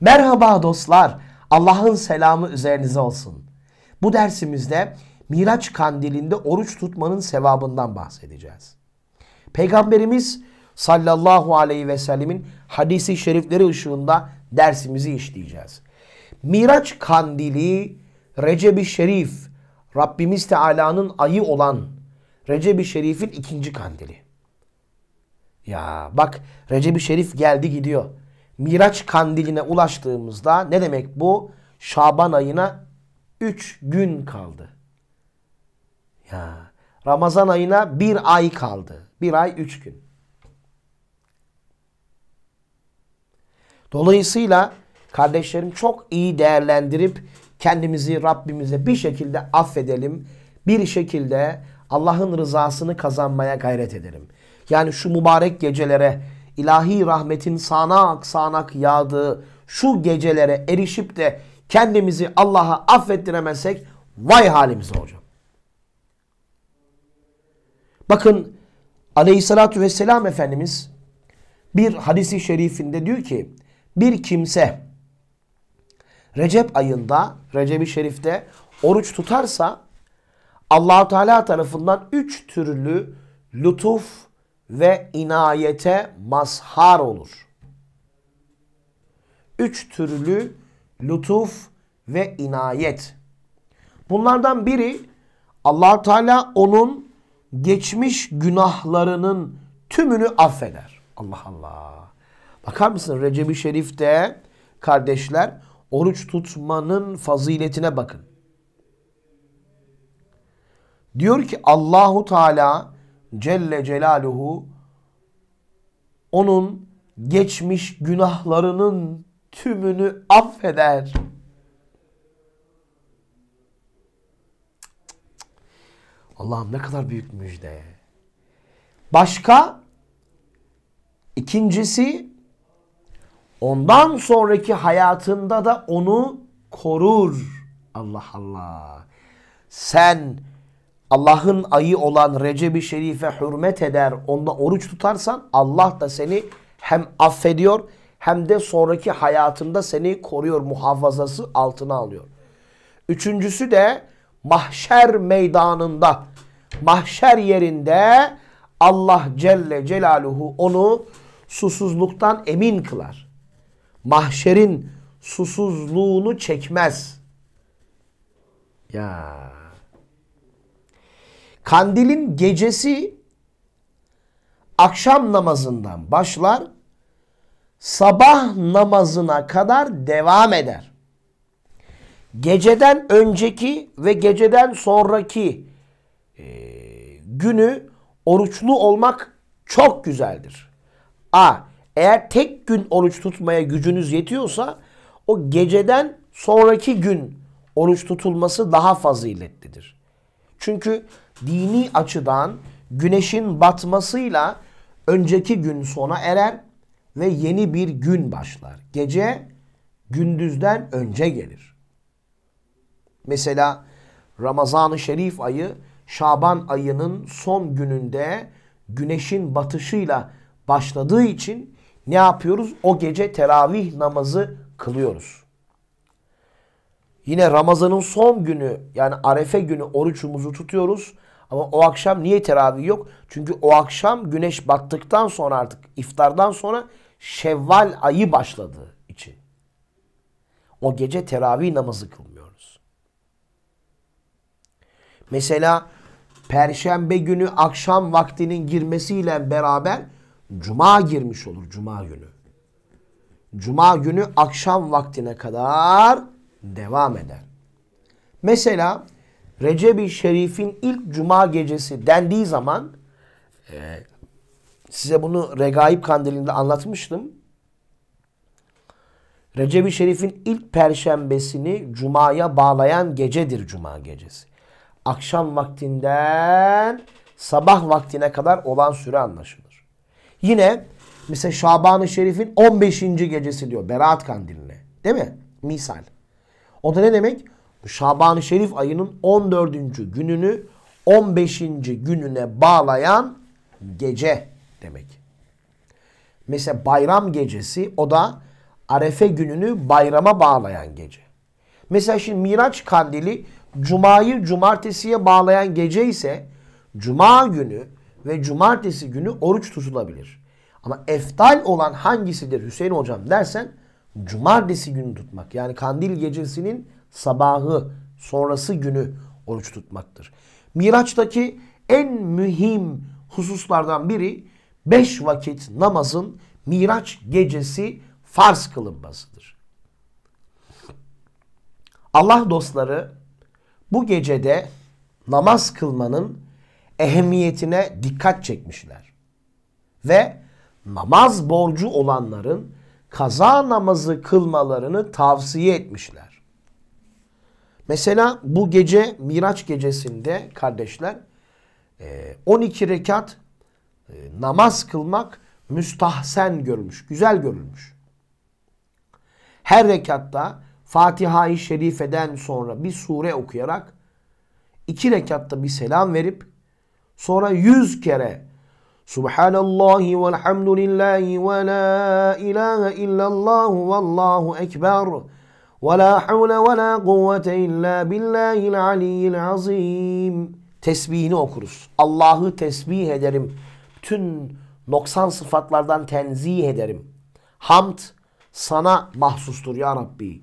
Merhaba dostlar. Allah'ın selamı üzerinize olsun. Bu dersimizde Miraç kandilinde oruç tutmanın sevabından bahsedeceğiz. Peygamberimiz sallallahu aleyhi ve sellemin hadisi şerifleri ışığında dersimizi işleyeceğiz. Miraç kandili Recep-i Şerif Rabbimiz Teala'nın ayı olan Recep-i Şerif'in ikinci kandili. Ya bak Recep-i Şerif geldi gidiyor. Miraç kandiline ulaştığımızda ne demek bu? Şaban ayına 3 gün kaldı. Ya Ramazan ayına 1 ay kaldı. 1 ay 3 gün. Dolayısıyla kardeşlerim çok iyi değerlendirip kendimizi Rabbimize bir şekilde affedelim. Bir şekilde Allah'ın rızasını kazanmaya gayret edelim. Yani şu mübarek gecelere ilahi rahmetin sanak sanak yağdığı şu gecelere erişip de kendimizi Allah'a affettiremezsek vay halimize hocam. Bakın aleyhissalatü vesselam Efendimiz bir hadisi şerifinde diyor ki bir kimse Recep ayında Recep-i Şerif'te oruç tutarsa Allahu Teala tarafından üç türlü lütuf ve inayete mazhar olur. Üç türlü lütuf ve inayet. Bunlardan biri allah Teala onun geçmiş günahlarının tümünü affeder. Allah Allah. Bakar mısın Recep-i Şerif'te kardeşler oruç tutmanın faziletine bakın. Diyor ki Allahu Teala Celle Celaluhu onun geçmiş günahlarının tümünü affeder. Allah'ım ne kadar büyük müjde. Başka ikincisi ondan sonraki hayatında da onu korur. Allah Allah. Sen Allah'ın ayı olan Recep-i Şerif'e hürmet eder, onda oruç tutarsan Allah da seni hem affediyor hem de sonraki hayatında seni koruyor, muhafazası altına alıyor. Üçüncüsü de mahşer meydanında, mahşer yerinde Allah Celle Celaluhu onu susuzluktan emin kılar. Mahşerin susuzluğunu çekmez. Ya Kandilin gecesi akşam namazından başlar, sabah namazına kadar devam eder. Geceden önceki ve geceden sonraki e, günü oruçlu olmak çok güzeldir. A. Eğer tek gün oruç tutmaya gücünüz yetiyorsa o geceden sonraki gün oruç tutulması daha faziletlidir. Çünkü dini açıdan güneşin batmasıyla önceki gün sona erer ve yeni bir gün başlar. Gece gündüzden önce gelir. Mesela Ramazan-ı Şerif ayı Şaban ayının son gününde güneşin batışıyla başladığı için ne yapıyoruz? O gece teravih namazı kılıyoruz. Yine Ramazan'ın son günü yani Arefe günü oruçumuzu tutuyoruz ama o akşam niye teravih yok? Çünkü o akşam güneş battıktan sonra artık iftardan sonra Şevval ayı başladığı için. O gece teravih namazı kılmıyoruz. Mesela Perşembe günü akşam vaktinin girmesiyle beraber Cuma girmiş olur Cuma günü. Cuma günü akşam vaktine kadar devam eder. Mesela Recep-i Şerif'in ilk cuma gecesi dendiği zaman e, size bunu Regaib Kandili'nde anlatmıştım. Recep-i Şerif'in ilk perşembesini cumaya bağlayan gecedir cuma gecesi. Akşam vaktinden sabah vaktine kadar olan süre anlaşılır. Yine mesela Şaban-ı Şerif'in 15. gecesi diyor Berat Kandili'ne. Değil mi? Misal. O da ne demek? Şaban-ı Şerif ayının 14. gününü 15. gününe bağlayan gece demek. Mesela bayram gecesi o da Arefe gününü bayrama bağlayan gece. Mesela şimdi Miraç kandili Cuma'yı cumartesiye bağlayan gece ise Cuma günü ve cumartesi günü oruç tutulabilir. Ama eftal olan hangisidir Hüseyin hocam dersen cumartesi günü tutmak. Yani kandil gecesinin sabahı, sonrası günü oruç tutmaktır. Miraç'taki en mühim hususlardan biri beş vakit namazın Miraç gecesi farz kılınmasıdır. Allah dostları bu gecede namaz kılmanın ehemmiyetine dikkat çekmişler. Ve namaz borcu olanların kaza namazı kılmalarını tavsiye etmişler. Mesela bu gece Miraç gecesinde kardeşler 12 e, rekat e, namaz kılmak müstahsen görülmüş, güzel görülmüş. Her rekatta Fatiha-i Şerife'den sonra bir sure okuyarak iki rekatta bir selam verip sonra yüz kere Subhanallahi velhamdülillahi ve la ilahe illallah vallahu ekber وَلَا حَوْلَ وَلَا قُوَّةَ إِلَّا بِاللّٰهِ الْعَلِيِّ الْعَظِيمِ Tesbihini okuruz. Allah'ı tesbih ederim. Bütün noksan sıfatlardan tenzih ederim. Hamd sana mahsustur ya Rabbi.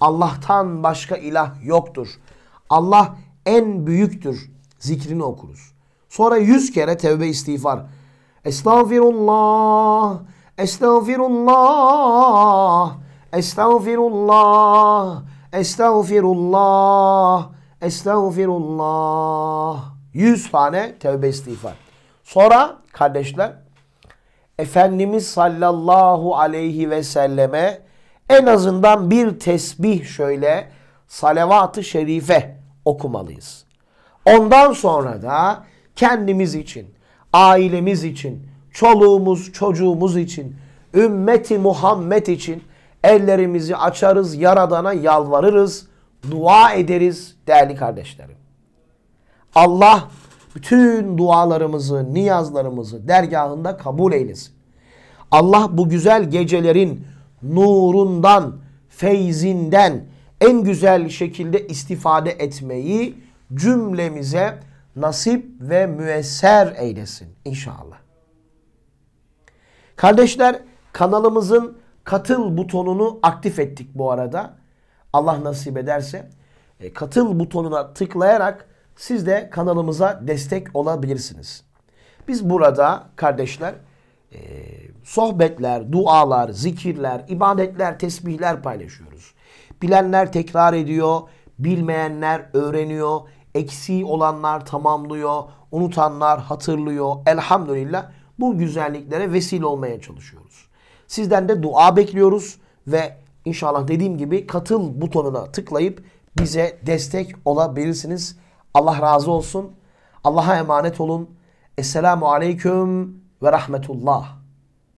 Allah'tan başka ilah yoktur. Allah en büyüktür. Zikrini okuruz. Sonra yüz kere tevbe istiğfar. Estağfirullah, estağfirullah, Estağfirullah, estağfirullah, estağfirullah. Yüz tane tevbe istiğfar. Sonra kardeşler Efendimiz sallallahu aleyhi ve selleme en azından bir tesbih şöyle salavat-ı şerife okumalıyız. Ondan sonra da kendimiz için, ailemiz için, çoluğumuz, çocuğumuz için, ümmeti Muhammed için Ellerimizi açarız, Yaradan'a yalvarırız, dua ederiz değerli kardeşlerim. Allah bütün dualarımızı, niyazlarımızı dergahında kabul eylesin. Allah bu güzel gecelerin nurundan, feyzinden en güzel şekilde istifade etmeyi cümlemize nasip ve müesser eylesin inşallah. Kardeşler kanalımızın katıl butonunu aktif ettik bu arada. Allah nasip ederse e, katıl butonuna tıklayarak siz de kanalımıza destek olabilirsiniz. Biz burada kardeşler e, sohbetler, dualar, zikirler, ibadetler, tesbihler paylaşıyoruz. Bilenler tekrar ediyor, bilmeyenler öğreniyor, eksiği olanlar tamamlıyor, unutanlar hatırlıyor. Elhamdülillah bu güzelliklere vesile olmaya çalışıyoruz. Sizden de dua bekliyoruz ve inşallah dediğim gibi katıl butonuna tıklayıp bize destek olabilirsiniz. Allah razı olsun. Allah'a emanet olun. Esselamu Aleyküm ve Rahmetullah.